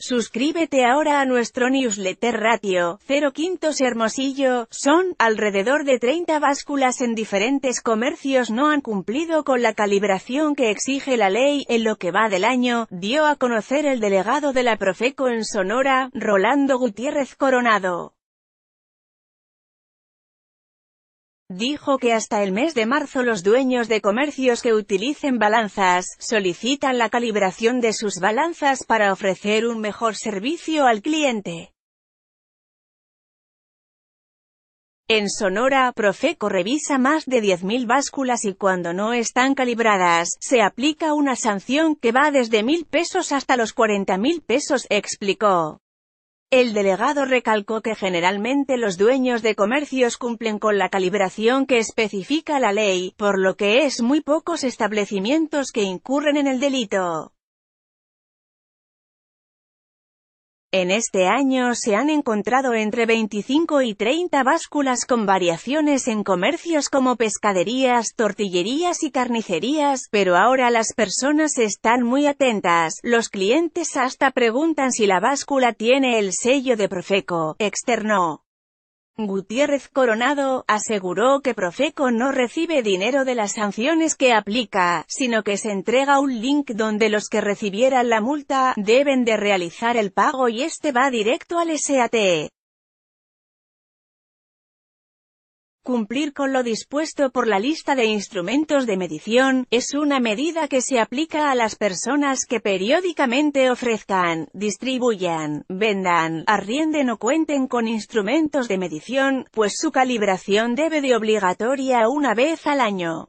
Suscríbete ahora a nuestro newsletter ratio, Cero Quintos Hermosillo, son, alrededor de 30 básculas en diferentes comercios no han cumplido con la calibración que exige la ley, en lo que va del año, dio a conocer el delegado de la Profeco en Sonora, Rolando Gutiérrez Coronado. Dijo que hasta el mes de marzo los dueños de comercios que utilicen balanzas, solicitan la calibración de sus balanzas para ofrecer un mejor servicio al cliente. En Sonora, Profeco revisa más de 10.000 básculas y cuando no están calibradas, se aplica una sanción que va desde 1.000 pesos hasta los 40.000 pesos, explicó. El delegado recalcó que generalmente los dueños de comercios cumplen con la calibración que especifica la ley, por lo que es muy pocos establecimientos que incurren en el delito. En este año se han encontrado entre 25 y 30 básculas con variaciones en comercios como pescaderías, tortillerías y carnicerías, pero ahora las personas están muy atentas. Los clientes hasta preguntan si la báscula tiene el sello de Profeco, externo. Gutiérrez Coronado, aseguró que Profeco no recibe dinero de las sanciones que aplica, sino que se entrega un link donde los que recibieran la multa, deben de realizar el pago y este va directo al SAT. Cumplir con lo dispuesto por la lista de instrumentos de medición, es una medida que se aplica a las personas que periódicamente ofrezcan, distribuyan, vendan, arrienden o cuenten con instrumentos de medición, pues su calibración debe de obligatoria una vez al año.